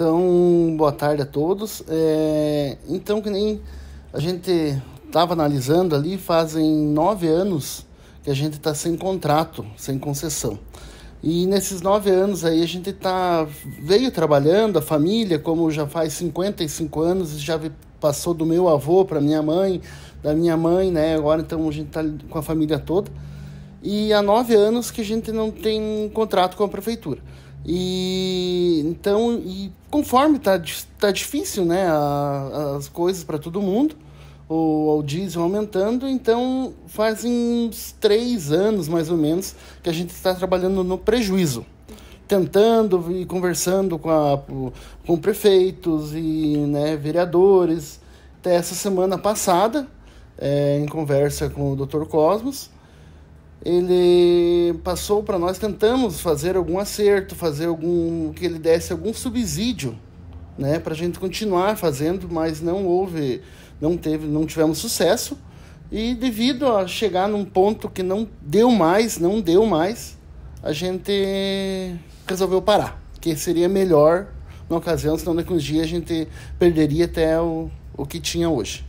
Então, boa tarde a todos. É, então, que nem a gente estava analisando ali, fazem nove anos que a gente está sem contrato, sem concessão. E nesses nove anos aí a gente tá, veio trabalhando, a família, como já faz 55 anos, já passou do meu avô para minha mãe, da minha mãe, né? Agora então a gente está com a família toda. E há nove anos que a gente não tem contrato com a prefeitura. E então, e conforme tá, tá difícil, né, a, as coisas para todo mundo, o, o diesel aumentando, então fazem uns três anos mais ou menos que a gente está trabalhando no prejuízo, tentando e conversando com, a, com prefeitos e né, vereadores. Até essa semana passada, é, em conversa com o Dr. Cosmos, ele passou para nós, tentamos fazer algum acerto, fazer algum que ele desse algum subsídio, né, para a gente continuar fazendo, mas não houve, não teve, não tivemos sucesso. E devido a chegar num ponto que não deu mais, não deu mais, a gente resolveu parar, que seria melhor na ocasião, senão daqui uns dias a gente perderia até o, o que tinha hoje.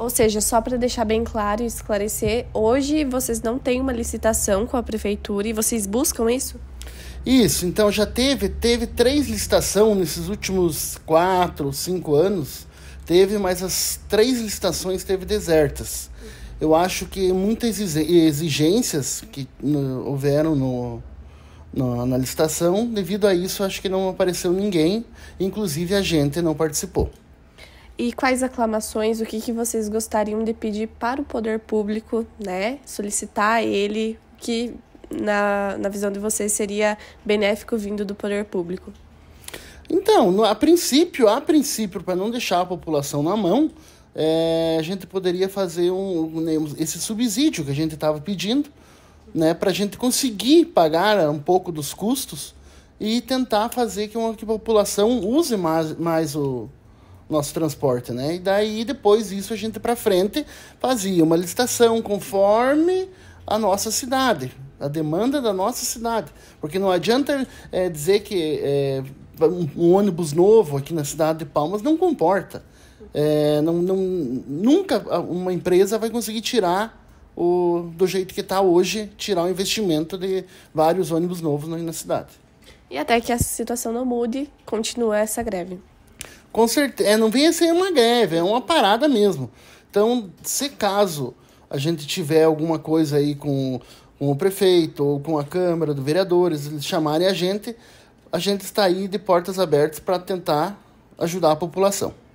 Ou seja, só para deixar bem claro e esclarecer, hoje vocês não têm uma licitação com a prefeitura e vocês buscam isso? Isso, então já teve, teve três licitações nesses últimos quatro, cinco anos. Teve, mas as três licitações teve desertas. Eu acho que muitas exigências que no, houveram no, no, na licitação, devido a isso, acho que não apareceu ninguém, inclusive a gente não participou e quais aclamações, o que, que vocês gostariam de pedir para o poder público, né? Solicitar ele, que na, na visão de vocês seria benéfico vindo do poder público. Então, a princípio, a princípio, para não deixar a população na mão, é, a gente poderia fazer um, um, né, esse subsídio que a gente estava pedindo, né, para a gente conseguir pagar né, um pouco dos custos e tentar fazer que, uma, que a população use mais, mais o, nosso transporte, né? E daí depois isso a gente para frente fazia uma licitação conforme a nossa cidade, a demanda da nossa cidade, porque não adianta é, dizer que é, um ônibus novo aqui na cidade de Palmas não comporta, é, não, não, nunca uma empresa vai conseguir tirar o, do jeito que está hoje, tirar o investimento de vários ônibus novos na cidade. E até que essa situação não mude, continua essa greve. Com certeza, é, não venha ser uma greve, é uma parada mesmo. Então, se caso a gente tiver alguma coisa aí com, com o prefeito ou com a Câmara dos Vereadores, eles chamarem a gente, a gente está aí de portas abertas para tentar ajudar a população.